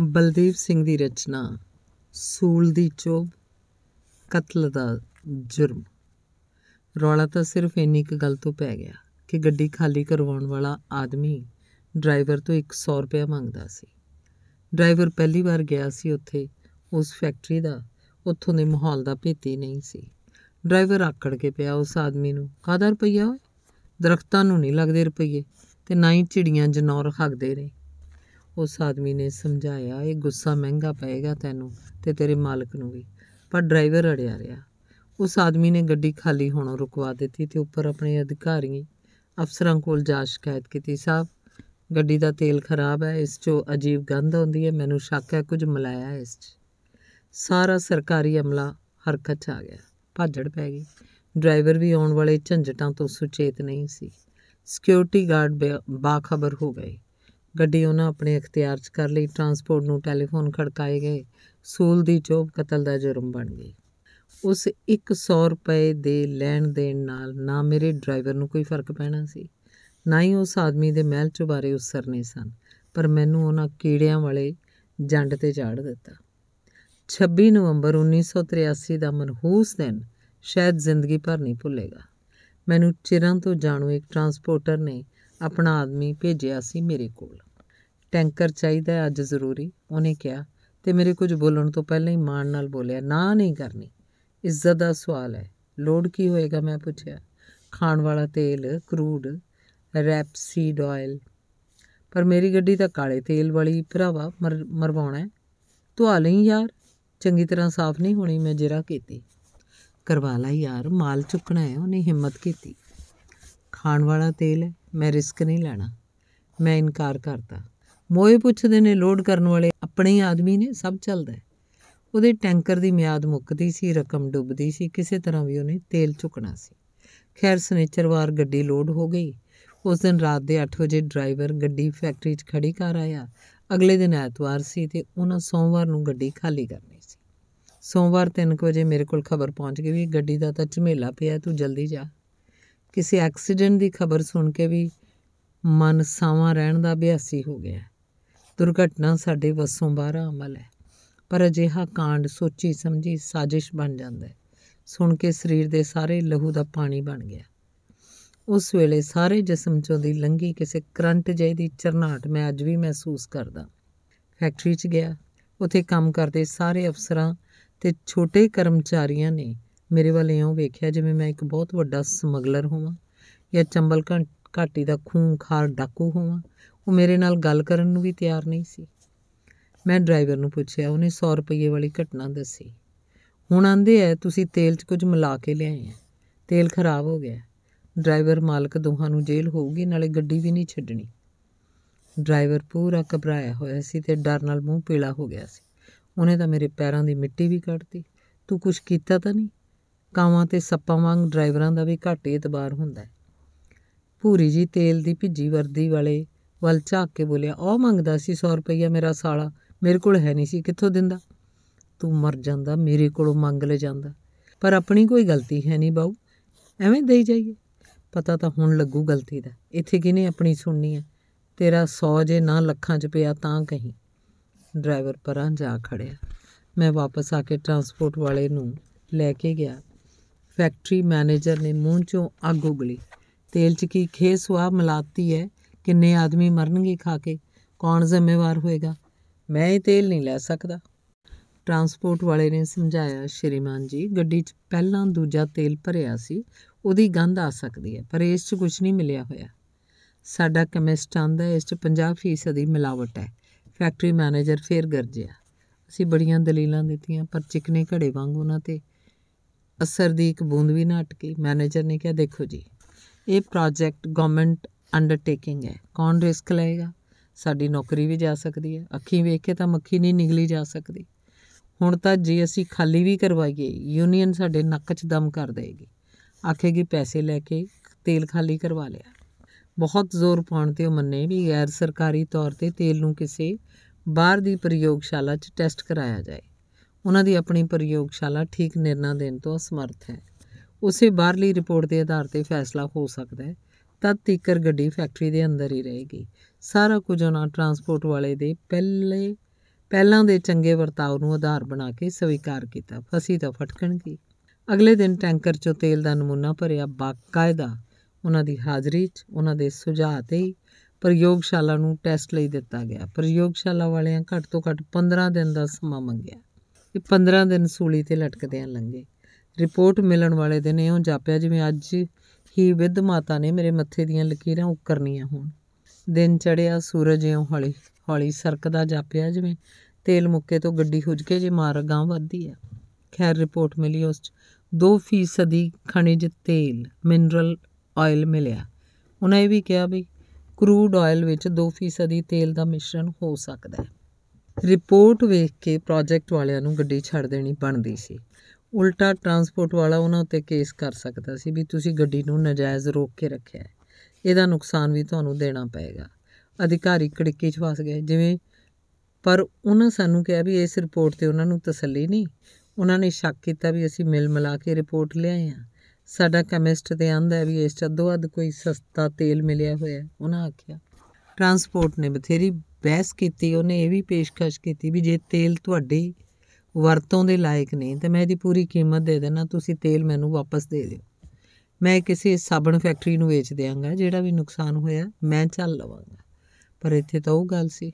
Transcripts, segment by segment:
ਬਲਦੇਵ ਸਿੰਘ ਦੀ ਰਚਨਾ ਸੂਲ ਦੀ ਚੋਬ ਕਤਲ ਦਾ ਜੁਰਮ ਰੌਲਾ ਤਾਂ ਸਿਰਫ ਇੰਨੀ ਕੁ ਗੱਲ ਤੋਂ ਪੈ ਗਿਆ ਕਿ ਗੱਡੀ ਖਾਲੀ ਕਰਵਾਉਣ ਵਾਲਾ ਆਦਮੀ ਡਰਾਈਵਰ ਤੋਂ 100 ਰੁਪਏ ਮੰਗਦਾ ਸੀ ਡਰਾਈਵਰ ਪਹਿਲੀ ਵਾਰ ਗਿਆ ਸੀ ਉੱਥੇ ਉਸ ਫੈਕਟਰੀ ਦਾ ਉੱਥੋਂ ਦੇ ਮਾਹੌਲ ਦਾ ਭੇਤੀ ਨਹੀਂ ਸੀ ਡਰਾਈਵਰ ਆਕੜ ਕੇ ਪਿਆ ਉਸ ਆਦਮੀ ਨੂੰ ਕਾਹਦਾ ਰੁਪਈਆ ਦਰਖਤਾਂ ਨੂੰ ਨਹੀਂ ਲੱਗਦੇ ਰੁਪਈਏ ਤੇ ਨਾ ਹੀ ਚਿੜੀਆਂ ਜਨੌਰ ਖਾਗਦੇ ਨੇ ਉਸ ਆਦਮੀ ਨੇ ਸਮਝਾਇਆ ਇਹ ਗੁੱਸਾ ਮਹਿੰਗਾ ਪਏਗਾ ਤੈਨੂੰ ਤੇ ਤੇਰੇ ਮਾਲਕ ਨੂੰ ਵੀ ਪਰ ਡਰਾਈਵਰ ਅੜਿਆ ਰਿਹਾ ਉਸ ਆਦਮੀ ਨੇ ਗੱਡੀ ਖਾਲੀ ਹੋਣੋਂ ਰੁਕਵਾ ਦਿੱਤੀ ਤੇ ਉੱਪਰ ਆਪਣੇ ਅਧਿਕਾਰੀ ਅਫਸਰਾਂ ਕੋਲ ਜਾ ਸ਼ਿਕਾਇਤ ਕੀਤੀ ਸਾਹਿਬ ਗੱਡੀ ਦਾ ਤੇਲ ਖਰਾਬ ਹੈ ਇਸ 'ਚੋਂ ਅਜੀਬ ਗੰਧ ਆਉਂਦੀ ਹੈ ਮੈਨੂੰ ਸ਼ੱਕ ਹੈ ਕੁਝ ਮਲਾਇਆ ਹੈ ਇਸ 'ਚ ਸਾਰਾ ਸਰਕਾਰੀ ਅਮਲਾ ਹਰਕਤ 'ਚ ਆ ਗਿਆ ਭਾਜੜ ਪੈ ਗਈ ਡਰਾਈਵਰ ਵੀ ਆਉਣ ਵਾਲੇ ਝੰਜਟਾਂ ਤੋਂ ਸੁਚੇਤ ਨਹੀਂ ਸੀ ਸਿਕਿਉਰਿਟੀ ਗਾਰਡ ਬਾਖਬਰ ਹੋ ਗਏ ਗੱਡੀ ਉਹਨਾਂ ਆਪਣੇ ਅਖਤਿਆਰ 'ਚ ਕਰ ਲਈ ਟਰਾਂਸਪੋਰਟ ਨੂੰ ਟੈਲੀਫੋਨ ਖੜਕਾਏ ਗਏ ਸੂਲ ਦੀ ਚੋਬ ਕਤਲ ਦਾ ਜੁਰਮ ਬਣ ਗਈ ਉਸ 100 ਰੁਪਏ ਦੇ ਲੈਣ ਦੇਣ ਨਾਲ ਨਾ ਮੇਰੇ ਡਰਾਈਵਰ ਨੂੰ ਕੋਈ ਫਰਕ ਪੈਣਾ ਸੀ ਨਾ ਹੀ ਉਸ ਆਦਮੀ ਦੇ ਮਹਿਲ 'ਚ ਬਾਰੇ ਉਸਰਨੇ ਸਨ ਪਰ ਮੈਨੂੰ ਉਹਨਾਂ ਕੀੜਿਆਂ ਵਾਲੇ ਜੰਡ ਤੇ ਝਾੜ ਦਿੱਤਾ 26 ਨਵੰਬਰ 1983 ਦਾ ਮਨਹੂਸ ਦਿਨ ਸ਼ਾਇਦ ਜ਼ਿੰਦਗੀ ਭਰ ਨਹੀਂ ਭੁੱਲੇਗਾ ਮੈਨੂੰ ਚਿਰਾਂ ਤੋਂ ਜਾਣੂ ਇੱਕ ਟਰਾਂਸਪੋਰਟਰ ਨੇ ਆਪਣਾ ਆਦਮੀ ਭੇਜਿਆ ਸੀ ਮੇਰੇ ਕੋਲ ਟੈਂਕਰ ਚਾਹੀਦਾ ਅੱਜ ਜ਼ਰੂਰੀ ਉਹਨੇ ਕਿਹਾ ਤੇ ਮੇਰੇ ਕੁਝ ਬੋਲਣ ਤੋਂ ਪਹਿਲਾਂ ਹੀ ਮਾਨ ਨਾਲ ਬੋਲਿਆ ਨਾ ਨਹੀਂ ਕਰਨੀ ਇੱਜ਼ਤ ਦਾ ਸਵਾਲ ਹੈ ਲੋੜ ਕੀ ਹੋਏਗਾ ਮੈਂ ਪੁੱਛਿਆ ਖਾਣ ਵਾਲਾ ਤੇਲ ਕਰੂਡ ਰੈਪਸੀਡ ਆਇਲ ਪਰ ਮੇਰੀ ਗੱਡੀ ਤਾਂ ਕਾਲੇ ਤੇਲ ਵਾਲੀ ਭਰਾਵਾ ਮਰਵਾਉਣਾ ਹੈ ਧਵਾ ਲਈ ਯਾਰ ਚੰਗੀ ਤਰ੍ਹਾਂ ਸਾਫ਼ ਨਹੀਂ ਹੋਣੀ ਮੈਂ ਜਿਹੜਾ ਕੀਤੀ ਕਰਵਾ ਲਾ ਯਾਰ ਮਾਲ ਚੁੱਕਣਾ ਹੈ ਉਹਨੇ ਹਿੰਮਤ ਕੀਤੀ ਖਾਣ ਵਾਲਾ ਤੇਲ ਹੈ ਮੈਂ ਰਿਸਕ ਨਹੀਂ ਲੈਣਾ ਮੈਂ ਇਨਕਾਰ ਕਰਤਾ ਮੋਏ ਪੁੱਛਦੇ ਨੇ ਲੋਡ ਕਰਨ ਵਾਲੇ ਆਪਣੇ ਆਦਮੀ ਨੇ ਸਭ ਚੱਲਦਾ ਉਹਦੇ ਟੈਂਕਰ ਦੀ ਮਿਆਦ ਮੁੱਕਦੀ ਸੀ ਰਕਮ ਡੁੱਬਦੀ ਸੀ ਕਿਸੇ ਤਰ੍ਹਾਂ ਵੀ ਉਹਨੇ ਤੇਲ ਝੁਕਣਾ ਸੀ ਖੈਰ ਸਨੇਚਰਵਾਰ ਗੱਡੀ ਲੋਡ ਹੋ ਗਈ ਉਸ ਦਿਨ ਰਾਤ ਦੇ 8 ਵਜੇ ਡਰਾਈਵਰ ਗੱਡੀ ਫੈਕਟਰੀ 'ਚ ਖੜੀ ਕਰ ਆਇਆ ਅਗਲੇ ਦਿਨ ਐਤਵਾਰ ਸੀ ਤੇ ਉਹਨਾਂ ਸੋਮਵਾਰ ਨੂੰ ਗੱਡੀ ਖਾਲੀ ਕਰਨੀ ਸੀ ਸੋਮਵਾਰ 3 ਵਜੇ ਮੇਰੇ ਕੋਲ ਖਬਰ ਪਹੁੰਚ ਗਈ ਵੀ ਗੱਡੀ ਦਾ ਤਾਂ ਝਮੇਲਾ ਪਿਆ ਤੂੰ ਜਲਦੀ ਜਾ ਕਿਸੇ ਐਕਸੀਡੈਂਟ ਦੀ ਖਬਰ ਸੁਣ ਕੇ ਵੀ ਮਨ ਸਾਵਾਂ ਰਹਿਣ ਦਾ ਅਭਿਆਸੀ ਹੋ ਗਿਆ ਹੈ ਦੁਰਘਟਨਾ ਸਾਡੇ ਵੱਸੋਂ ਬਾਹਰ ਅਮਲ ਹੈ ਪਰ ਅਜਿਹਾ ਕਾਂਡ ਸੋਚੀ ਸਮਝੀ ਸਾਜ਼ਿਸ਼ ਬਣ ਜਾਂਦਾ ਹੈ ਸੁਣ ਕੇ ਸਰੀਰ ਦੇ ਸਾਰੇ ਲਹੂ ਦਾ ਪਾਣੀ ਬਣ ਗਿਆ ਉਸ ਵੇਲੇ ਸਾਰੇ ਜਿਸਮ ਚੋਂ ਦੀ ਲੰਗੀ ਕਿਸੇ ਕਰੰਟ ਜਿਹੀ ਦੀ ਚਰਨਾਟ ਮੈਂ ਅੱਜ ਵੀ ਮਹਿਸੂਸ ਕਰਦਾ ਫੈਕਟਰੀ 'ਚ ਗਿਆ ਉਥੇ ਕੰਮ ਕਰਦੇ ਸਾਰੇ ਅਫਸਰਾਂ ਤੇ ਛੋਟੇ ਕਰਮਚਾਰੀਆਂ ਨੇ ਮੇਰੇ ਵੱਲ ਇਉਂ ਵੇਖਿਆ ਜਿਵੇਂ ਮੈਂ ਇੱਕ ਬਹੁਤ ਵੱਡਾ ਸਮਗਲਰ ਹੋਵਾਂ ਜਾਂ ਚੰਬਲ ਘਾਟੀ ਦਾ ਖੂੰਖਾਰ ਡਾਕੂ ਹੋਵਾਂ ਉਹ ਮੇਰੇ ਨਾਲ ਗੱਲ ਕਰਨ ਨੂੰ ਵੀ ਤਿਆਰ ਨਹੀਂ ਸੀ ਮੈਂ ਡਰਾਈਵਰ ਨੂੰ ਪੁੱਛਿਆ ਉਹਨੇ 100 ਰੁਪਏ ਵਾਲੀ ਘਟਨਾ ਦੱਸੀ ਹੁਣ ਆਂਦੇ ਐ ਤੁਸੀਂ ਤੇਲ 'ਚ ਕੁਝ ਮਿਲਾ ਕੇ ਲਿਆਏ ਆ ਤੇਲ ਖਰਾਬ ਹੋ ਗਿਆ ਡਰਾਈਵਰ ਮਾਲਕ ਦੋਹਾਂ ਨੂੰ ਜੇਲ੍ਹ ਹੋਊਗੀ ਨਾਲੇ ਗੱਡੀ ਵੀ ਨਹੀਂ ਛੱਡਣੀ ਡਰਾਈਵਰ ਪੂਰਾ ਘਬਰਾਇਆ ਹੋਇਆ ਸੀ ਤੇ ਡਰ ਨਾਲ ਮੂੰਹ ਪੀਲਾ ਹੋ ਗਿਆ ਸੀ ਉਹਨੇ ਤਾਂ ਮੇਰੇ ਪੈਰਾਂ ਦੀ ਮਿੱਟੀ ਵੀ ਕੱਢਤੀ ਤੂੰ ਕੁਝ ਕੀਤਾ ਤਾਂ ਨਹੀਂ ਕਾਵਾਂ ਤੇ ਸੱਪਾਂ ਵਾਂਗ ਡਰਾਈਵਰਾਂ ਦਾ ਵੀ ਘੱਟ ਇਤਬਾਰ ਹੁੰਦਾ ਹੈ ਭੂਰੀ ਜੀ ਤੇਲ ਦੀ ਭਿੱਜੀ ਵਰਦੀ ਵਾਲੇ ਵੱਲ ਝਾਕ ਕੇ ਬੋਲਿਆ ਉਹ ਮੰਗਦਾ ਸੀ 100 ਰੁਪਈਆ ਮੇਰਾ ਸਾਲਾ ਮੇਰੇ ਕੋਲ ਹੈ ਨਹੀਂ ਸੀ ਕਿੱਥੋਂ ਦਿੰਦਾ ਤੂੰ ਮਰ ਜਾਂਦਾ ਮੇਰੇ ਕੋਲੋਂ ਮੰਗ ਲੈ ਜਾਂਦਾ ਪਰ ਆਪਣੀ ਕੋਈ ਗਲਤੀ ਹੈ ਨਹੀਂ ਬਾਊ ਐਵੇਂ ਦੇਈ ਜਾਈਏ ਪਤਾ ਤਾਂ ਹੁਣ ਲੱਗੂ ਗਲਤੀ ਦਾ ਇੱਥੇ ਕਿਨੇ ਆਪਣੀ ਸੁਣਨੀ ਹੈ ਤੇਰਾ 100 ਜੇ ਨਾ ਲੱਖਾਂ 'ਚ ਪਿਆ ਤਾਂ ਕਹੀਂ ਡਰਾਈਵਰ ਪਰਾਂ ਜਾ ਖੜਿਆ ਮੈਂ ਵਾਪਸ ਆ ਕੇ ਟਰਾਂਸਪੋਰਟ ਵਾਲੇ ਨੂੰ ਲੈ ਕੇ ਗਿਆ ਫੈਕਟਰੀ ਮੈਨੇਜਰ ਨੇ ਮੂੰਹ 'ਚੋਂ ਅੱਗ ਉਗਲੀ ਤੇਲ 'ਚ ਕੀ ਖੇਸ ਸੁਆਹ ਮਲਾਤੀ ਹੈ ਕਿੰਨੇ ਆਦਮੀ ਮਰਨਗੇ ਖਾ ਕੇ ਕੌਣ ਜ਼ਿੰਮੇਵਾਰ ਹੋਏਗਾ ਮੈਂ ਇਹ ਤੇਲ ਨਹੀਂ ਲੈ ਸਕਦਾ ਟਰਾਂਸਪੋਰਟ ਵਾਲੇ ਨੇ ਸਮਝਾਇਆ ਸ਼੍ਰੀਮਾਨ ਜੀ ਗੱਡੀ 'ਚ ਪਹਿਲਾਂ ਦੂਜਾ ਤੇਲ ਭਰਿਆ ਸੀ ਉਹਦੀ ਗੰਧ ਆ ਸਕਦੀ ਹੈ ਪਰ ਇਸ 'ਚ ਕੁਝ ਨਹੀਂ ਮਿਲਿਆ ਹੋਇਆ ਸਾਡਾ ਕੈਮਿਸਟ ਆਂਦਾ ਇਸ 'ਚ 50% ਦੀ ਮਿਲਾਵਟ ਹੈ ਫੈਕਟਰੀ ਮੈਨੇਜਰ ਫੇਰ ਗਰਜਿਆ ਅਸੀਂ ਬੜੀਆਂ ਦਲੀਲਾਂ ਦਿੱਤੀਆਂ ਪਰ ਚਿਕਨੇ ਘੜੇ ਵਾਂਗ ਉਹਨਾਂ ਤੇ ਅਸਰ ਦੀ ਇੱਕ ਬੂੰਦ ਵੀ ਨਾ ਅਟਕੀ ਮੈਨੇਜਰ ਨੇ ਕਿਹਾ ਦੇਖੋ ਜੀ ਇਹ ਪ੍ਰੋਜੈਕਟ ਗਵਰਨਮੈਂਟ ਅੰਡਰਟੇਕਿੰਗ ਹੈ ਕੌਣ ਰਿਸਕ ਲਏਗਾ ਸਾਡੀ ਨੌਕਰੀ ਵੀ ਜਾ ਸਕਦੀ ਹੈ ਅੱਖੀਂ ਵੇਖ ਕੇ ਤਾਂ ਮੱਖੀ ਨਹੀਂ ਨਿਗਲੀ ਜਾ ਸਕਦੀ ਹੁਣ ਤਾਂ ਜੇ ਅਸੀਂ ਖਾਲੀ ਵੀ ਕਰਵਾਈਏ ਯੂਨੀਅਨ ਸਾਡੇ ਨੱਕ 'ਚ ਦਮ ਕਰ ਦੇਗੀ ਆਖੇਗੀ ਪੈਸੇ ਲੈ ਕੇ ਤੇਲ ਖਾਲੀ ਕਰਵਾ ਲਿਆ ਬਹੁਤ ਜ਼ੋਰ ਪਾਉਣ ਤੇ ਉਹ ਮੰਨੇ ਵੀ ਗੈਰ ਸਰਕਾਰੀ ਤੌਰ ਤੇ ਤੇਲ ਨੂੰ ਕਿਸੇ ਬਾਹਰ ਦੀ ਪ੍ਰਯੋਗਸ਼ਾਲਾ 'ਚ ਟੈਸਟ ਕਰਾਇਆ ਜਾਏ ਉਹਨਾਂ ਦੀ ਆਪਣੀ ਪ੍ਰਯੋਗਸ਼ਾਲਾ ਠੀਕ ਨਿਰਣਾ ਦੇਣ ਤੋਂ ਅਸਮਰਥ ਹੈ ਉਸੇ ਬਾਹਰਲੀ ਰਿਪੋਰਟ ਦੇ ਆਧਾਰ ਤੇ ਫੈਸਲਾ ਹੋ ਸਕਦਾ ਹੈ ਤਦ ਤੀਕਰ ਗੱਡੀ ਫੈਕਟਰੀ ਦੇ ਅੰਦਰ ਹੀ ਰਹੇਗੀ ਸਾਰਾ ਕੁਝ ਉਹਨਾਂ ਟਰਾਂਸਪੋਰਟ ਵਾਲੇ ਦੇ ਪਹਿਲੇ ਪਹਿਲਾਂ ਦੇ ਚੰਗੇ ਵਰਤਾਓ ਨੂੰ ਆਧਾਰ ਬਣਾ ਕੇ ਸਵੀਕਾਰ ਕੀਤਾ ਫਸੀ ਤਾਂ ਫਟਕਣਗੀ ਅਗਲੇ ਦਿਨ ਟੈਂਕਰ 'ਚੋਂ ਤੇਲ ਦਾ ਨਮੂਨਾ ਭਰਿਆ ਬਾਕਾਇਦਾ ਉਹਨਾਂ ਦੀ ਹਾਜ਼ਰੀ 'ਚ ਉਹਨਾਂ ਦੇ ਸੁਝਾਅ ਤੇ ਪ੍ਰਯੋਗਸ਼ਾਲਾ ਨੂੰ ਟੈਸਟ ਲਈ ਦਿੱਤਾ ਗਿਆ ਪ੍ਰਯੋਗਸ਼ਾਲਾ ਵਾਲਿਆਂ ਘੱਟ ਤੋਂ ਘੱਟ 15 ਦਿਨ ਦਾ ਸਮਾਂ ਮੰਗਿਆ ਕਿ 15 ਦਿਨ ਸੂਲੀ ਤੇ ਲਟਕਦਿਆਂ ਲੰਗੇ ਰਿਪੋਰਟ ਮਿਲਣ ਵਾਲੇ ਦਿਨ ਇਹੋ ਜਾਪਿਆ ਜਿਵੇਂ ਅੱਜ ਹੀ ਵਿਧ ਮਾਤਾ ਨੇ ਮੇਰੇ ਮੱਥੇ ਦੀਆਂ ਲਕੀਰਾਂ ਉਕਰਨੀਆਂ ਹੋਣ ਦਿਨ ਚੜਿਆ ਸੂਰਜ ਇਉਂ ਹੌਲੀ ਹੌਲੀ ਸਰਕਦਾ ਜਾਪਿਆ ਜਿਵੇਂ ਤੇਲ ਮੁੱਕੇ ਤੋਂ ਗੱਡੀ ਹੁਜ ਕੇ ਜੇ ਮਾਰਗਾਂ ਗਾਂ ਵੱਧਦੀ ਆ ਖੈਰ ਰਿਪੋਰਟ ਮਿਲੀ ਉਸ 2 ਫੀਸਦੀ ਖਣਿਜ ਤੇਲ ਮਿਨਰਲ ਆਇਲ ਮਿਲਿਆ ਉਹਨਾਂ ਇਹ ਵੀ ਕਿਹਾ ਵੀ ਕਰੂਡ ਆਇਲ ਵਿੱਚ 2 ਫੀਸਦੀ ਤੇਲ ਦਾ ਮਿਸ਼ਰਣ ਹੋ ਸਕਦਾ ਹੈ ਰਿਪੋਰਟ ਵੇਖ ਕੇ ਪ੍ਰੋਜੈਕਟ ਵਾਲਿਆਂ ਨੂੰ ਗੱਡੀ ਛੱਡ ਦੇਣੀ ਬਣਦੀ ਸੀ ਉਲਟਾ ਟਰਾਂਸਪੋਰਟ ਵਾਲਾ ਉਹਨਾਂ ਉੱਤੇ ਕੇਸ ਕਰ ਸਕਦਾ ਸੀ ਵੀ ਤੁਸੀਂ ਗੱਡੀ ਨੂੰ ਨਜਾਇਜ਼ ਰੋਕ ਕੇ ਰੱਖਿਆ ਹੈ ਇਹਦਾ ਨੁਕਸਾਨ ਵੀ ਤੁਹਾਨੂੰ ਦੇਣਾ ਪਏਗਾ ਅਧਿਕਾਰੀ ਕੜਕੇ 'ਚ ਫਸ ਗਏ ਜਿਵੇਂ ਪਰ ਉਹਨਾਂ ਸਾਨੂੰ ਕਿਹਾ ਵੀ ਇਸ ਰਿਪੋਰਟ ਤੇ ਉਹਨਾਂ ਨੂੰ ਤਸੱਲੀ ਨਹੀਂ ਉਹਨਾਂ ਨੇ ਸ਼ੱਕ ਕੀਤਾ ਵੀ ਅਸੀਂ ਮਿਲ ਮਿਲਾ ਕੇ ਰਿਪੋਰਟ ਲਿਆਏ ਆ ਸਾਡਾ ਕੈਮਿਸਟ ਤੇ ਆਂਦਾ ਵੀ ਇਸ ਚੱਦੋ ਅੱਧ ਕੋਈ ਸਸਤਾ ਤੇਲ ਮਿਲਿਆ ਹੋਇਆ ਉਹਨਾਂ ਆਖਿਆ ਟਰਾਂਸਪੋਰਟ ਨੇ ਬਥੇਰੀ ਬਹਿਸ ਕੀਤੀ ਉਹਨੇ ਇਹ ਵੀ ਪੇਸ਼ਕਸ਼ ਕੀਤੀ ਵੀ ਜੇ ਤੇਲ ਤੁਹਾਡੀ ਵਰਤੋਂ ਦੇ ਲਾਇਕ ਨਹੀਂ ਤਾਂ ਮੈਂ ਇਹਦੀ ਪੂਰੀ ਕੀਮਤ ਦੇ ਦੇਣਾ ਤੁਸੀਂ ਤੇਲ ਮੈਨੂੰ ਵਾਪਸ ਦੇ ਦਿਓ ਮੈਂ ਕਿਸੇ ਸਾਬਣ ਫੈਕਟਰੀ ਨੂੰ ਵੇਚ ਦਿਆਂਗਾ ਜਿਹੜਾ ਵੀ ਨੁਕਸਾਨ ਹੋਇਆ ਮੈਂ ਚੱਲ ਲਵਾਂਗਾ ਪਰ ਇੱਥੇ ਤਾਂ ਉਹ ਗੱਲ ਸੀ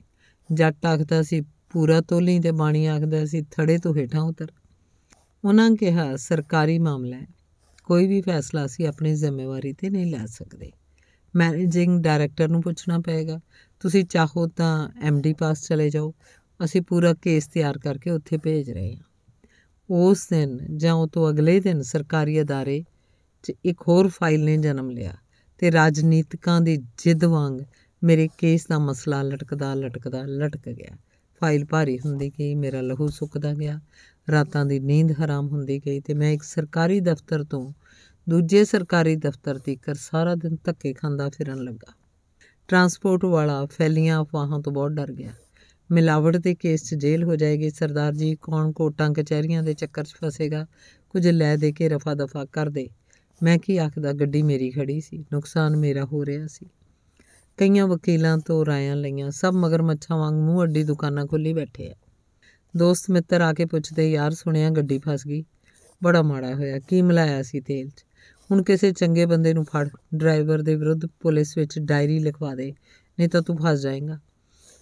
ਜੱਟ ਆਖਦਾ ਸੀ ਪੂਰਾ ਤੋਲੀ ਤੇ ਬਾਣੀ ਆਖਦਾ ਸੀ ਥੜੇ ਤੋਂ ਹੇਠਾਂ ਉਤਰ ਉਹਨਾਂ ਕਿਹਾ ਸਰਕਾਰੀ ਮਾਮਲਾ ਹੈ ਕੋਈ ਵੀ ਫੈਸਲਾ ਸੀ ਆਪਣੀ ਜ਼ਿੰਮੇਵਾਰੀ ਤੇ ਨਹੀਂ ਲੈ ਸਕਦੇ ਮੈਨੇਜਿੰਗ ਡਾਇਰੈਕਟਰ ਨੂੰ ਪੁੱਛਣਾ ਪਏਗਾ ਤੁਸੀਂ ਚਾਹੋ ਤਾਂ ਐਮਡੀ ਪਾਸ ਚਲੇ ਜਾਓ ਅਸੀਂ ਪੂਰਾ ਕੇਸ ਤਿਆਰ ਕਰਕੇ ਉੱਥੇ ਭੇਜ ਰਹੇ ਹਾਂ ਉਸ ਦਿਨ ਜਾਂ ਉਹ ਤੋਂ ਅਗਲੇ ਦਿਨ ਸਰਕਾਰੀ ਅਦਾਰੇ 'ਚ ਇੱਕ ਹੋਰ ਫਾਈਲ ਨੇ ਜਨਮ ਲਿਆ ਤੇ ਰਾਜਨੀਤਿਕਾਂ ਦੀ ਜਿੱਦ ਵਾਂਗ ਮੇਰੇ ਕੇਸ ਦਾ ਮਸਲਾ ਲਟਕਦਾ ਲਟਕਦਾ ਲਟਕ ਗਿਆ ਫਾਈਲ ਭਾਰੀ ਹੁੰਦੀ ਗਈ ਮੇਰਾ ਲਹੂ ਸੁੱਕਦਾ ਗਿਆ ਰਾਤਾਂ ਦੀ ਨੀਂਦ ਹਰਾਮ ਹੁੰਦੀ ਗਈ ਤੇ ਮੈਂ ਇੱਕ ਸਰਕਾਰੀ ਦਫ਼ਤਰ ਤੋਂ ਦੂਜੇ ਸਰਕਾਰੀ ਦਫ਼ਤਰ ਤੀਕਰ ਸਾਰਾ ਦਿਨ ਧੱਕੇ ਖਾਂਦਾ ਫਿਰਨ ਲੱਗਾ ਟਰਾਂਸਪੋਰਟ ਵਾਲਾ ਫੈਲੀਆਂ ਅਫਵਾਹਾਂ ਤੋਂ ਬਹੁਤ ਡਰ ਗਿਆ ਮਿਲਾਵਟ ਦੇ ਕੇਸ 'ਚ ਜੇਲ੍ਹ ਹੋ ਜਾਏਗੀ ਸਰਦਾਰ ਜੀ ਕੌਣ ਕੋਟਾਂ ਕਚਹਿਰੀਆਂ ਦੇ ਚੱਕਰ 'ਚ ਫਸੇਗਾ ਕੁਝ ਲੈ ਦੇ ਕੇ ਰਫਾ ਦਫਾ ਕਰ ਦੇ ਮੈਂ ਕੀ ਆਖਦਾ ਗੱਡੀ ਮੇਰੀ ਖੜੀ ਸੀ ਨੁਕਸਾਨ ਮੇਰਾ ਹੋ ਰਿਹਾ ਸੀ ਕਈਆਂ ਵਕੀਲਾਂ ਤੋਂ ਰਾਇਆਂ ਲਈਆਂ ਸਭ ਮਗਰ ਮੱਛਾਂ ਵਾਂਗ ਮੂੰਹ ਅੱਡੀ ਦੁਕਾਨਾਂ ਖੋਲੀ ਬੈਠੇ ਆ ਦੋਸਤ ਮਿੱਤਰ ਆ ਕੇ ਪੁੱਛਦੇ ਯਾਰ ਸੁਣਿਆ ਗੱਡੀ ਫਸ ਗਈ ਬੜਾ ਮਾੜਾ ਹੋਇਆ ਕੀ ਮਲਾਇਆ ਸੀ ਤੇਲ 'ਚ ਹੁਣ ਕਿਸੇ ਚੰਗੇ ਬੰਦੇ ਨੂੰ ਫੜ ਡਰਾਈਵਰ ਦੇ ਵਿਰੁੱਧ ਪੁਲਿਸ ਵਿੱਚ ਡਾਇਰੀ ਲਿਖਵਾ ਦੇ ਨਹੀਂ ਤਾਂ ਤੂੰ ਫਸ ਜਾਏਗਾ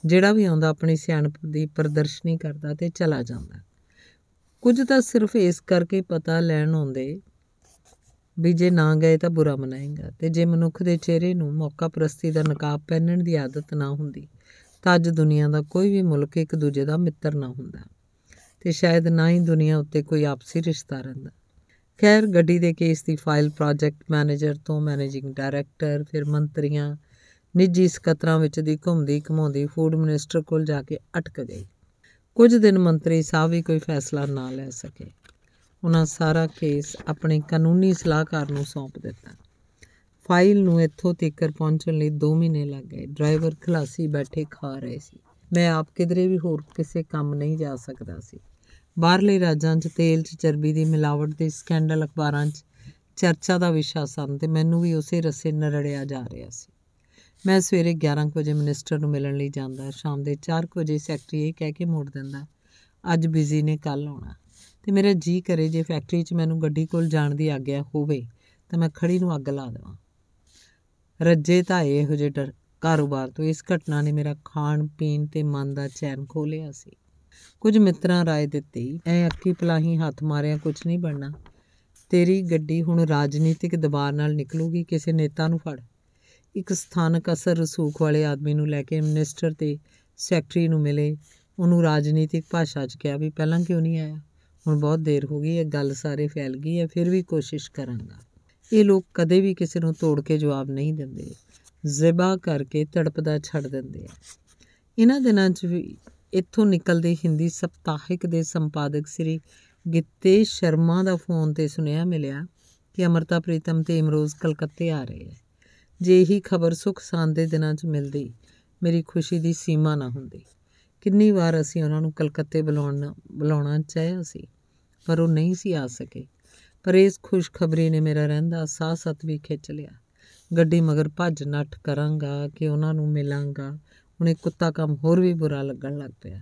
ਜਿਹੜਾ ਵੀ ਆਉਂਦਾ ਆਪਣੀ ਸਿਆਣਪ ਦੀ ਪ੍ਰਦਰਸ਼ਨੀ ਕਰਦਾ ਤੇ ਚਲਾ ਜਾਂਦਾ ਕੁਝ ਤਾਂ ਸਿਰਫ ਇਸ ਕਰਕੇ ਪਤਾ ਲੈਣ ਆਉਂਦੇ ਵੀ ਜੇ ਨਾ ਗਏ ਤਾਂ ਬੁਰਾ ਮਨਾਏਗਾ ਤੇ ਜੇ ਮਨੁੱਖ ਦੇ ਚਿਹਰੇ ਨੂੰ ਮੌਕਾ ਪ੍ਰਸਤੀ ਦਾ ਨਕਾਬ ਪਹਿਨਣ ਦੀ ਆਦਤ ਨਾ ਹੁੰਦੀ ਤਾਂ ਅੱਜ ਦੁਨੀਆ ਦਾ ਕੋਈ ਵੀ ਮੁਲਕ ਇੱਕ ਦੂਜੇ ਦਾ ਮਿੱਤਰ ਨਾ ਹੁੰਦਾ ਤੇ ਸ਼ਾਇਦ ਨਾ ਹੀ ਦੁਨੀਆ ਉੱਤੇ ਕੋਈ ਆਪਸੀ ਰਿਸ਼ਤਾ ਰਹਿੰਦਾ ਖੈਰ ਗੱਡੀ ਦੇ ਕੇਸ ਦੀ ਫਾਈਲ ਪ੍ਰੋਜੈਕਟ ਮੈਨੇਜਰ ਤੋਂ ਮੈਨੇਜਿੰਗ ਡਾਇਰੈਕਟਰ ਫਿਰ ਮੰਤਰੀਆਂ ਨਿੱਜੀ ਸਕੱਤਰਾਂ ਵਿੱਚ ਦੀ ਘੁੰਮਦੀ ਘਮਾਉਂਦੀ ਫੂਡ ਮਿਨਿਸਟਰ ਕੋਲ ਜਾ ਕੇ ਅਟਕ ਗਈ ਕੁਝ ਦਿਨ ਮੰਤਰੀ ਸਾਹਿਬ ਵੀ ਕੋਈ ਫੈਸਲਾ ਨਾ ਲੈ ਸਕੇ ਉਹਨਾਂ ਸਾਰਾ ਕੇਸ ਆਪਣੇ ਕਾਨੂੰਨੀ ਸਲਾਹਕਾਰ ਨੂੰ ਸੌਂਪ ਦਿੱਤਾ ਫਾਈਲ ਨੂੰ ਇੱਥੋਂ ਤੱਕ ਪਹੁੰਚਣ ਲਈ 2 ਮਹੀਨੇ ਲੱਗ ਗਏ ਡਰਾਈਵਰ ਖਲਾਸੀ ਬੈਠੇ ਖਾ ਰਹੇ ਸੀ ਮੈਂ ਆਪ ਕਿਧਰੇ ਵੀ ਹੋਰ ਕਿਸੇ ਕੰਮ ਨਹੀਂ ਜਾ ਸਕਦਾ ਸੀ ਬਾਹਰਲੇ ਰਾਜਾਂ 'ਚ ਤੇਲ 'ਚ ਚਰਬੀ ਦੀ ਮਿਲਾਵਟ ਦੇ ਸਕੈਂਡਲ ਅਖਬਾਰਾਂ 'ਚ ਚਰਚਾ ਦਾ ਵਿਸ਼ਾ ਸਨ ਤੇ ਮੈਨੂੰ ਵੀ ਉਸੇ ਰਸੇ ਨਰੜਿਆ ਜਾ ਰਿਹਾ ਸੀ ਮੈਂ ਸਵੇਰੇ 11 ਵਜੇ ਮਿਨਿਸਟਰ ਨੂੰ ਮਿਲਣ ਲਈ ਜਾਂਦਾ ਸ਼ਾਮ ਦੇ 4 ਵਜੇ ਸੈਕਟਰੀ ਇਹ ਕਹਿ ਕੇ ਮੋੜ ਦਿੰਦਾ ਅੱਜ ਬਿਜ਼ੀ ਨੇ ਕੱਲ ਆਉਣਾ ਤੇ ਮੇਰਾ ਜੀ ਕਰੇ ਜੇ ਫੈਕਟਰੀ 'ਚ ਮੈਨੂੰ ਗੱਡੀ ਕੋਲ ਜਾਣ ਦੀ ਆਗਿਆ ਹੋਵੇ ਤਾਂ ਮੈਂ ਖੜੀ ਨੂੰ ਅੱਗ ਲਾ ਦੇਵਾਂ ਰੱਜੇ ਤਾਂ ਇਹੋ ਜਿਹੇ ਕਾਰੋਬਾਰ ਤੋਂ ਇਸ ਘਟਨਾ ਨੇ ਮੇਰਾ ਖਾਣ ਪੀਣ ਤੇ ਮਨ ਦਾ ਚੈਨ ਖੋਲਿਆ ਸੀ ਕੁਝ ਮਿੱਤਰਾਂ ਰਾਏ ਦਿੱਤੀ ਐ ਅੱਖੀ ਪਲਾਹੀ ਹੱਥ ਮਾਰਿਆ ਕੁਝ ਨਹੀਂ ਬਣਨਾ ਤੇਰੀ ਗੱਡੀ ਹੁਣ ਰਾਜਨੀਤਿਕ ਦਬਾਅ ਨਾਲ ਨਿਕਲੂਗੀ ਕਿਸੇ ਨੇਤਾ ਨੂੰ ਫੜ ਇੱਕ ਸਥਾਨਕ ਅਸਰ ਰਸੂਖ ਵਾਲੇ ਆਦਮੀ ਨੂੰ ਲੈ ਕੇ ਮਿਨਿਸਟਰ ਤੇ ਸੈਕਟਰੀ ਨੂੰ ਮਿਲੇ ਉਹਨੂੰ ਰਾਜਨੀਤਿਕ ਭਾਸ਼ਾ 'ਚ ਕਿਹਾ ਵੀ ਪਹਿਲਾਂ ਕਿਉਂ ਨਹੀਂ ਆਇਆ ਹੁਣ ਬਹੁਤ ਦੇਰ ਹੋ ਗਈ ਇਹ ਗੱਲ ਸਾਰੇ ਫੈਲ ਗਈ ਹੈ ਫਿਰ ਵੀ ਕੋਸ਼ਿਸ਼ ਕਰਾਂਗਾ ਇਹ ਲੋਕ ਕਦੇ ਵੀ ਕਿਸੇ ਨੂੰ ਤੋੜ ਕੇ ਜਵਾਬ ਨਹੀਂ ਦਿੰਦੇ ਜ਼ਿਬਾ ਕਰਕੇ ਤੜਪਦਾ ਛੱਡ ਦਿੰਦੇ ਆ ਇਹਨਾਂ ਦਿਨਾਂ 'ਚ ਵੀ ਇੱਥੋਂ ਨਿਕਲਦੇ ਹਿੰਦੀ ਸਪਤਾਹਿਕ ਦੇ ਸੰਪਾਦਕ ਸ੍ਰੀ ਗਿੱਤੇ ਸ਼ਰਮਾ ਦਾ ਫੋਨ ਤੇ ਸੁਨੇਹਾ ਮਿਲਿਆ ਕਿ ਅਮਰਤਾ ਪ੍ਰੀਤਮ ਤੇ ਇਮਰੋਜ਼ ਕਲਕੱਤੇ ਆ ਰਹੇ ਹੈ ਜੇ ਹੀ ਖਬਰ ਸੁਖ ਸਾਂ ਦੇ ਦਿਨਾਂ 'ਚ ਮਿਲਦੀ ਮੇਰੀ ਖੁਸ਼ੀ ਦੀ ਸੀਮਾ ਨਾ ਹੁੰਦੀ ਕਿੰਨੀ ਵਾਰ ਅਸੀਂ ਉਹਨਾਂ ਨੂੰ ਕਲਕੱਤੇ ਬੁਲਾਉਣ ਬੁਲਾਉਣਾ ਚਾਹਿਆ ਸੀ ਪਰ ਉਹ ਨਹੀਂ ਸੀ ਆ ਸਕੇ ਪਰ ਇਸ ਖੁਸ਼ਖਬਰੀ ਨੇ ਮੇਰਾ ਰਹਿੰਦਾ ਸਾਹ ਸਤ ਵੀ ਖਿੱਚ ਲਿਆ ਗੱਡੀ ਮਗਰ ਭੱਜ ਨੱਠ ਕਰਾਂਗਾ ਕਿ ਉਹਨਾਂ ਨੂੰ ਮਿਲਾਂਗਾ ਹੁਣ ਇਹ ਕੁੱਤਾ ਕੰਮ ਹੋਰ ਵੀ ਬੁਰਾ ਲੱਗਣ ਲੱਗ ਪਿਆ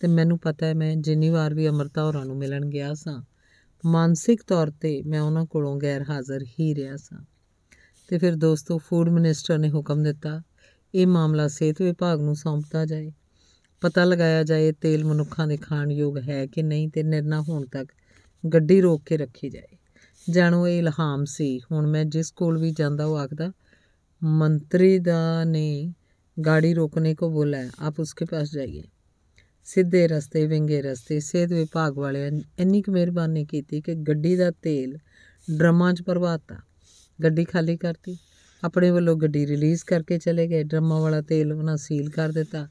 ਤੇ ਮੈਨੂੰ ਪਤਾ ਹੈ ਮੈਂ ਜਿੰਨੀ ਵਾਰ ਵੀ ਅਮਰਤਾ ਹੋਰਾਂ ਨੂੰ ਮਿਲਣ ਗਿਆ ਸਾਂ ਮਾਨਸਿਕ ਤੌਰ ਤੇ ਮੈਂ ਉਹਨਾਂ ਕੋਲੋਂ ਗੈਰ ਹਾਜ਼ਰ ਹੀ ਰਿਹਾ ਸਾਂ ਤੇ ਫਿਰ ਦੋਸਤੋ ਫੂਡ ਮਿਨਿਸਟਰ ਨੇ ਹੁਕਮ ਦਿੱਤਾ ਇਹ ਮਾਮਲਾ ਸਿਹਤ ਵਿਭਾਗ ਨੂੰ ਸੌਂਪਤਾ ਜਾਏ ਪਤਾ ਲਗਾਇਆ ਜਾਏ ਤੇਲ ਮਨੁੱਖਾਂ ਦੇ ਖਾਣ ਯੋਗ ਹੈ ਕਿ ਨਹੀਂ ਤੇ ਨਿਰਣਾ ਹੋਣ ਤੱਕ ਗੱਡੀ ਰੋਕ ਕੇ ਰੱਖੀ ਜਾਏ ਜਾਣੋ ਇਹ ਇਲਹਾਮ ਸੀ ਹੁਣ ਮੈਂ ਜਿਸ ਕੋਲ ਵੀ ਜਾਂਦਾ ਉਹ ਆਖਦਾ ਮੰਤਰੀ ਦਾ ਨੇ गाड़ी रोकने को बोला है आप उसके पास जाइए ਸਿੱਧੇ ਰਸਤੇ ਵਿੰਗੇ ਰਸਤੇ ਸਿਹਤ ਵਿਭਾਗ ਵਾਲਿਆਂ ਨੇ ਇੰਨੀ ਕੁ ਮਿਹਰਬਾਨੀ ਕੀਤੀ ਕਿ ਗੱਡੀ ਦਾ ਤੇਲ ਡਰਮਾਂ 'ਚ ਭਰਵਾਤਾ ਗੱਡੀ ਖਾਲੀ ਕਰਤੀ ਆਪਣੇ ਵੱਲੋਂ ਗੱਡੀ ਰਿਲੀਜ਼ ਕਰਕੇ ਚਲੇ ਗਏ ਡਰਮਾਂ ਵਾਲਾ ਤੇਲ ਉਹਨਾਂ ਸੀਲ ਕਰ ਦਿੱਤਾ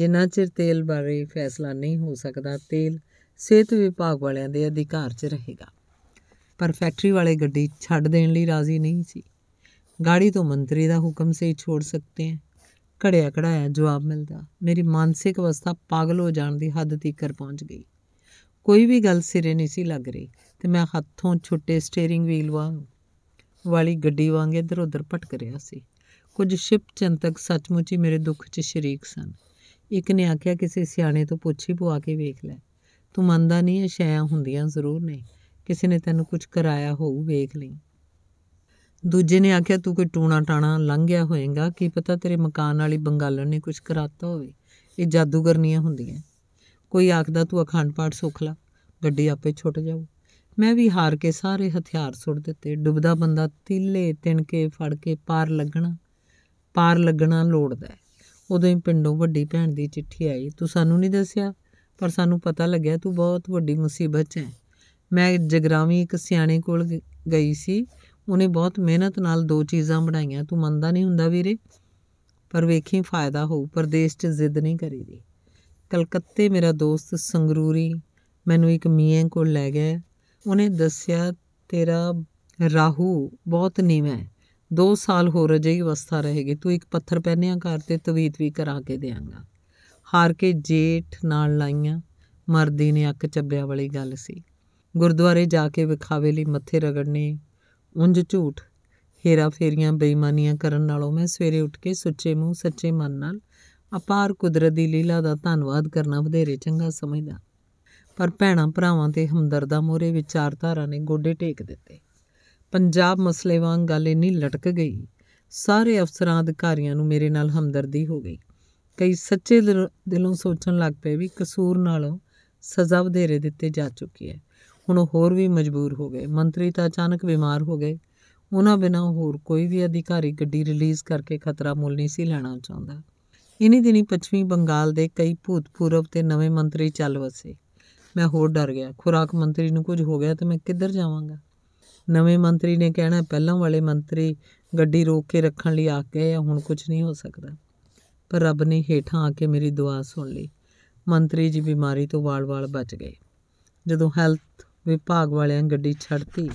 ਜਿੰਨਾ ਚਿਰ ਤੇਲ ਬਾਰੇ ਫੈਸਲਾ ਨਹੀਂ ਹੋ ਸਕਦਾ ਤੇਲ ਸਿਹਤ ਵਿਭਾਗ ਵਾਲਿਆਂ ਦੇ ਅਧਿਕਾਰ 'ਚ ਰਹੇਗਾ ਪਰ ਫੈਕਟਰੀ ਵਾਲੇ ਗੱਡੀ ਛੱਡ ਦੇਣ ਲਈ ਰਾਜ਼ੀ ਨਹੀਂ ਸੀ ਗਾੜੀ ਤੋਂ ਮੰਤਰੀ ਦਾ ਹੁਕਮ ਸੇ ਛੋੜ ਸਕਤੇ ਹੈ ਘੜਿਆ ਘੜਾਇਆ ਜਵਾਬ ਮਿਲਦਾ ਮੇਰੀ ਮਾਨਸਿਕ ਅਵਸਥਾ ਪਾਗਲ ਹੋ ਜਾਣ ਦੀ ਹੱਦ ਤੀਕਰ ਪਹੁੰਚ ਗਈ ਕੋਈ ਵੀ ਗੱਲ ਸਿਰੇ ਨਹੀਂ ਸੀ ਲੱਗ ਰਹੀ ਤੇ ਮੈਂ ਹੱਥੋਂ ਛੁੱਟੇ ਸਟੀering ਵੀਲ ਵਾਂਗ ਵਾਲੀ ਗੱਡੀ ਵਾਂਗ ਇਧਰ-ਉਧਰ ਭਟਕ ਰਿਹਾ ਸੀ ਕੁਝ ਸ਼ਿਪ ਚਿੰਤਕ ਸੱਚਮੁੱਚ ਹੀ ਮੇਰੇ ਦੁੱਖ 'ਚ ਸ਼ਰੀਕ ਸਨ ਇੱਕ ਨੇ ਆਖਿਆ ਕਿਸੇ ਸਿਆਣੇ ਤੋਂ ਪੁੱਛੀ ਪੁਆ ਕੇ ਵੇਖ ਲੈ ਤੂੰ ਮੰਨਦਾ ਨਹੀਂ ਇਹ ਸ਼ੈਆਂ ਹੁੰਦੀਆਂ ਜ਼ਰੂਰ ਨੇ ਕਿਸੇ ਨੇ ਤੈਨੂੰ ਕੁਝ ਕਰਾਇਆ ਹੋਊ ਵੇਖ ਲਈ ਦੂਜੇ ਨੇ ਆਖਿਆ ਤੂੰ ਕੋਈ ਟੂਣਾ ਟਾਣਾ ਲੰਘ ਗਿਆ ਹੋਏਗਾ ਕੀ ਪਤਾ ਤੇਰੇ ਮਕਾਨ ਵਾਲੀ ਬੰਗਾਲਣ ਨੇ ਕੁਝ ਕਰਾਤਾ ਹੋਵੇ ਇਹ ਜਾਦੂਗਰਨੀਆਂ ਹੁੰਦੀਆਂ ਕੋਈ ਆਖਦਾ ਤੂੰ ਅਖੰਡ ਪਾਠ ਸੁਖ ਲਾ ਗੱਡੀ ਆਪੇ ਛੁੱਟ ਜਾਊ ਮੈਂ ਵੀ ਹਾਰ ਕੇ ਸਾਰੇ ਹਥਿਆਰ ਸੁੱਟ ਦਿੱਤੇ ਡੁੱਬਦਾ ਬੰਦਾ ਤਿੱਲੇ ਤਿਣਕੇ ਫੜ ਕੇ ਪਾਰ ਲੱਗਣਾ ਪਾਰ ਲੱਗਣਾ ਲੋੜਦਾ ਉਦੋਂ ਹੀ ਪਿੰਡੋਂ ਵੱਡੀ ਭੈਣ ਦੀ ਚਿੱਠੀ ਆਈ ਤੂੰ ਸਾਨੂੰ ਨਹੀਂ ਦੱਸਿਆ ਪਰ ਸਾਨੂੰ ਪਤਾ ਲੱਗਿਆ ਤੂੰ ਬਹੁਤ ਵੱਡੀ ਮੁਸੀਬਤ 'ਚ ਹੈ ਮੈਂ ਜਗਰਾਵੀ ਇੱਕ ਸਿਆਣੇ ਕੋਲ ਗਈ ਸੀ ਉਹਨੇ ਬਹੁਤ ਮਿਹਨਤ ਨਾਲ ਦੋ ਚੀਜ਼ਾਂ ਬਣਾਈਆਂ ਤੂੰ ਮੰਨਦਾ ਨਹੀਂ ਹੁੰਦਾ ਵੀਰੇ ਪਰ ਵੇਖੀ ਫਾਇਦਾ ਹੋਊ ਪਰਦੇਸ 'ਚ ਜ਼ਿੱਦ ਨਹੀਂ ਕਰੀਦੀ ਕਲਕੱਤੇ ਮੇਰਾ ਦੋਸਤ ਸੰਗਰੂਰੀ ਮੈਨੂੰ ਇੱਕ ਮੀਆਂ ਕੋਲ ਲੈ ਗਿਆ ਉਹਨੇ ਦੱਸਿਆ ਤੇਰਾ ਰਾਹੂ ਬਹੁਤ ਨੀਵਾ ਹੈ 2 ਸਾਲ ਹੋਰ ਅਜਿਹੀ ਅਵਸਥਾ ਰਹੇਗੀ ਤੂੰ ਇੱਕ ਪੱਥਰ ਪਹਿਨਿਆ ਕਰ ਤੇ ਤਵੀਤ ਵੀ ਕਰਾ ਕੇ ਦੇਵਾਂਗਾ ਹਾਰ ਕੇ ਜੇਠ ਨਾਲ ਲਾਈਆਂ ਮਰਦੀ ਨੇ ਅੱਕ ਚੱਬਿਆ ਵਾਲੀ ਗੱਲ ਸੀ ਗੁਰਦੁਆਰੇ ਜਾ ਕੇ ਵਿਖਾਵੇ ਲਈ ਮੱਥੇ ਰਗੜਨੇ ਉੰਜ ਝੂਠ ਹੇਰਾ ਫੇਰੀਆਂ ਬੇਈਮਾਨੀਆਂ ਕਰਨ ਨਾਲੋਂ ਮੈਂ ਸਵੇਰੇ ਉੱਠ ਕੇ ਸੁੱਚੇ ਮੂੰਹ ਸੱਚੇ ਮਨ ਨਾਲ ਅਪਾਰ ਕੁਦਰਤ ਦੀ ਲੀਲਾ ਦਾ ਧੰਨਵਾਦ ਕਰਨਾ ਵਧੇਰੇ ਚੰਗਾ ਸਮਝਦਾ ਪਰ ਭੈਣਾ ਭਰਾਵਾਂ ਤੇ ਹਮਦਰਦਾ ਮੋਰੇ ਵਿਚਾਰਧਾਰਾ ਨੇ ਗੋਡੇ ਟੇਕ ਦਿੱਤੇ ਪੰਜਾਬ ਮਸਲੇ ਵਾਂਗ ਗੱਲ ਇੰਨੀ ਲਟਕ ਗਈ ਸਾਰੇ ਅਫਸਰਾਂ ਅਧਿਕਾਰੀਆਂ ਨੂੰ ਮੇਰੇ ਨਾਲ ਹਮਦਰਦੀ ਹੋ ਗਈ ਕਈ ਸੱਚੇ ਦਿਲੋਂ ਸੋਚਣ ਲੱਗ ਪਏ ਵੀ ਕਸੂਰ ਨਾਲੋਂ ਸਜ਼ਾ ਵਧੇਰੇ ਦਿੱਤੇ ਜਾ ਚੁੱਕੀ ਹੈ ਹੁਣ ਹੋਰ ਵੀ ਮਜਬੂਰ ਹੋ ਗਏ ਮੰਤਰੀ ਤਾਂ ਅਚਾਨਕ ਬਿਮਾਰ ਹੋ ਗਏ ਉਹਨਾਂ ਬਿਨਾ ਹੋਰ ਕੋਈ ਵੀ ਅਧਿਕਾਰੀ ਗੱਡੀ ਰਿਲੀਜ਼ ਕਰਕੇ ਖਤਰਾ ਮੁੱਲ ਨਹੀਂ ਸੀ ਲੈਣਾ ਚਾਹੁੰਦਾ ਇਨੀ ਦਿਨੀ ਪੱਛਮੀ ਬੰਗਾਲ ਦੇ ਕਈ ਭੂਤਪੂਰਵ ਤੇ ਨਵੇਂ ਮੰਤਰੀ ਚੱਲ ਵਸੇ ਮੈਂ ਹੋਰ ਡਰ ਗਿਆ ਖੁਰਾਕ ਮੰਤਰੀ ਨੂੰ ਕੁਝ ਹੋ ਗਿਆ ਤਾਂ ਮੈਂ ਕਿੱਧਰ ਜਾਵਾਂਗਾ ਨਵੇਂ ਮੰਤਰੀ ਨੇ ਕਹਿਣਾ ਪਹਿਲਾਂ ਵਾਲੇ ਮੰਤਰੀ ਗੱਡੀ ਰੋਕ ਕੇ ਰੱਖਣ ਲਈ ਆ ਗਏ ਆ ਹੁਣ ਕੁਝ ਨਹੀਂ ਹੋ ਸਕਦਾ ਪਰ ਰੱਬ ਨੇ ਹੇਠਾਂ ਆ ਕੇ ਮੇਰੀ ਦੁਆ ਸੁਣ ਲਈ ਮੰਤਰੀ ਜੀ ਬਿਮਾਰੀ ਤੋਂ ਵਾਲ-ਵਾਲ ਬਚ ਗਏ ਜਦੋਂ ਹੈਲਥ ਵਿਭਾਗ ਵਾਲਿਆਂ ਗੱਡੀ ਛੱਡਤੀ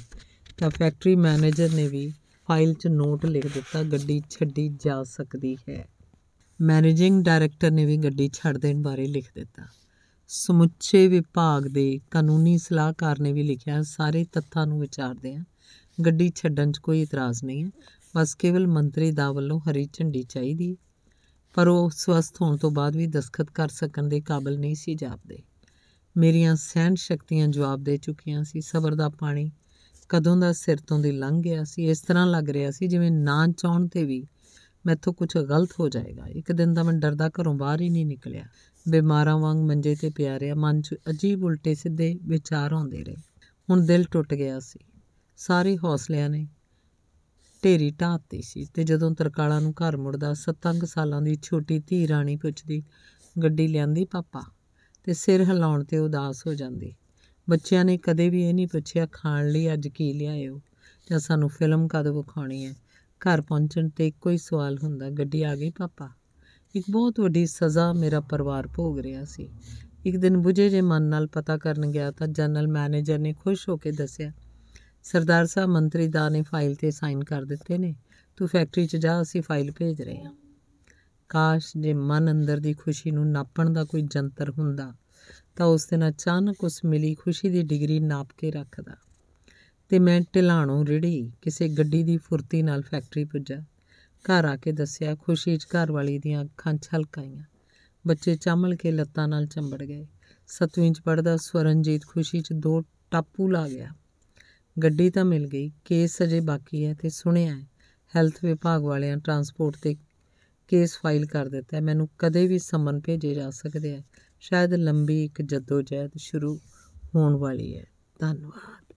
ਤਾਂ ਫੈਕਟਰੀ ਮੈਨੇਜਰ ਨੇ ਵੀ ਫਾਈਲ 'ਚ ਨੋਟ ਲਿਖ ਦਿੱਤਾ ਗੱਡੀ ਛੱਡੀ ਜਾ ਸਕਦੀ ਹੈ ਮੈਨੇਜਿੰਗ ਡਾਇਰੈਕਟਰ ਨੇ ਵੀ ਗੱਡੀ ਛੱਡ ਦੇਣ ਬਾਰੇ ਲਿਖ ਦਿੱਤਾ ਸਮੁੱਚੇ ਵਿਭਾਗ ਦੇ ਕਾਨੂੰਨੀ ਸਲਾਹਕਾਰ ਨੇ ਵੀ ਲਿਖਿਆ ਸਾਰੇ ਤੱਥਾਂ ਨੂੰ ਵਿਚਾਰਦੇ ਆ ਗੱਡੀ ਛੱਡਣ 'ਚ ਕੋਈ ਇਤਰਾਜ਼ ਨਹੀਂ ਹੈ ਬਸ ਕੇਵਲ ਮੰਤਰੀ ਦਾ ਵੱਲੋਂ ਹਰੀ ਝੰਡੀ ਚਾਹੀਦੀ ਪਰ ਉਹ ਸਵਸਥ ਹੋਣ ਤੋਂ ਬਾਅਦ ਵੀ ਦਸਖਤ ਕਰ ਸਕਣ ਦੇ ਕਾਬਿਲ ਨਹੀਂ ਸੀ ਜਾਪਦੇ ਮੇਰੀਆਂ ਸਹਿਣ ਸ਼ਕਤੀਆਂ ਜਵਾਬ ਦੇ ਚੁੱਕੀਆਂ ਸੀ ਸਬਰ ਦਾ ਪਾਣੀ ਕਦੋਂ ਦਾ ਸਿਰ ਤੋਂ ਦੀ ਲੰਘ ਗਿਆ ਸੀ ਇਸ ਤਰ੍ਹਾਂ ਲੱਗ ਰਿਹਾ ਸੀ ਜਿਵੇਂ ਨਾ ਚਾਹਣ ਤੇ ਵੀ ਮੈਥੋਂ ਕੁਝ ਗਲਤ ਹੋ ਜਾਏਗਾ ਇੱਕ ਦਿਨ ਦਾ ਮੈਂ ਡਰਦਾ ਘਰੋਂ ਬਾਹਰ ਹੀ ਨਹੀਂ ਨਿਕਲਿਆ ਬਿਮਾਰਾਂ ਵਾਂਗ ਮੰਜੇ ਤੇ ਪਿਆ ਰਿਹਾ ਮਨ 'ਚ ਅਜੀਬ ਉਲਟੇ ਸਿੱਧੇ ਵਿਚਾਰ ਆਉਂਦੇ ਰਹੇ ਹੁਣ ਦਿਲ ਟੁੱਟ ਗਿਆ ਸੀ ਸਾਰੇ ਹੌਸਲਿਆਂ ਨੇ ਢੇਰੀ ਢਾਤੀ ਸੀ ਤੇ ਜਦੋਂ ਤਰਕਾਲਾ ਨੂੰ ਘਰ ਮੁੜਦਾ ਸਤੰਗ ਸਾਲਾਂ ਦੀ ਛੋਟੀ ਧੀ ਰਾਣੀ ਪੁੱਛਦੀ ਗੱਡੀ ਲਿਆਂਦੀ ਪਾਪਾ ਤੇ ਸਿਰ ਹਿਲਾਉਣ ਤੇ ਉਦਾਸ ਹੋ ਜਾਂਦੀ ਬੱਚਿਆਂ ਨੇ ਕਦੇ ਵੀ ਇਹ ਨਹੀਂ ਪੁੱਛਿਆ ਖਾਣ ਲਈ ਅੱਜ ਕੀ ਲਿਆਇਓ ਜਾਂ ਸਾਨੂੰ ਫਿਲਮ ਕਦੋਂ ਵਿਖਾਉਣੀ ਹੈ ਘਰ ਪਹੁੰਚਣ ਤੇ ਇੱਕੋ ਹੀ ਸਵਾਲ ਹੁੰਦਾ ਗੱਡੀ ਆ ਗਈ ਪਾਪਾ ਇੱਕ ਬਹੁਤ ਵੱਡੀ ਸਜ਼ਾ ਮੇਰਾ ਪਰਿਵਾਰ ਭੋਗ ਰਿਹਾ ਸੀ ਇੱਕ ਦਿਨ ਬੁਝੇ ਜੇ ਮਨ ਨਾਲ ਪਤਾ ਕਰਨ ਗਿਆ ਤਾਂ ਜਨਰਲ ਮੈਨੇਜਰ ਨੇ ਖੁਸ਼ ਹੋ ਕੇ ਦੱਸਿਆ ਸਰਦਾਰ ਸਾਹਿਬ ਮੰਤਰੀ ਦਾ ਨੇ ਫਾਈਲ ਤੇ ਸਾਈਨ ਕਰ ਦਿੱਤੇ ਨੇ ਤੂੰ ਫੈਕਟਰੀ 'ਚ ਜਾ ਅਸੀਂ ਫਾਈਲ ਭੇਜ ਰਹੇ ਹਾਂ ਕਾਸ਼ ਜੇ ਮਨ ਅੰਦਰ ਦੀ ਖੁਸ਼ੀ ਨੂੰ ਨਾਪਣ ਦਾ ਕੋਈ ਜੰਤਰ ਹੁੰਦਾ ਤਾਂ ਉਸ ਦਿਨ ਅਚਾਨਕ ਉਸ ਮਿਲੀ ਖੁਸ਼ੀ ਦੀ ਡਿਗਰੀ ਨਾਪ ਕੇ ਰੱਖਦਾ ਤੇ ਮੈਂ ਢਿਲਾਣੋਂ ਰਿੜੀ ਕਿਸੇ ਗੱਡੀ ਦੀ ਫੁਰਤੀ ਨਾਲ ਫੈਕਟਰੀ ਪੁੱਜਾ ਘਰ ਆ ਕੇ ਦੱਸਿਆ ਖੁਸ਼ੀ 'ਚ ਘਰ ਵਾਲੀ ਦੀਆਂ ਅੱਖਾਂ ਛਲਕਾਈਆਂ ਬੱਚੇ ਚਾਮਲ ਕੇ ਲੱਤਾਂ ਨਾਲ ਚੰਬੜ ਗਏ ਸਤਵੀਂ 'ਚ ਪੜਦਾ ਸਵਰਨਜੀਤ ਖੁਸ਼ੀ 'ਚ ਦੋ ਟਾਪੂ ਲਾ ਗਿਆ ਗੱਡੀ ਤਾਂ ਮਿਲ ਗਈ ਕੇਸ ਅਜੇ ਬਾਕੀ ਹੈ ਤੇ ਸੁਣਿਆ ਹੈ ਹੈਲਥ ਵਿਭਾਗ ਵਾਲਿਆਂ ਟਰਾਂਸਪੋਰਟ ਤੇ ਕੇਸ ਫਾਈਲ ਕਰ ਦਿੱਤਾ ਮੈਨੂੰ ਕਦੇ ਵੀ ਸਮਨ ਭੇਜੇ ਜਾ ਸਕਦੇ ਆ ਸ਼ਾਇਦ ਲੰਬੀ ਇੱਕ ਜਦੋਜਹਿਦ ਸ਼ੁਰੂ ਹੋਣ ਵਾਲੀ ਹੈ ਧੰਨਵਾਦ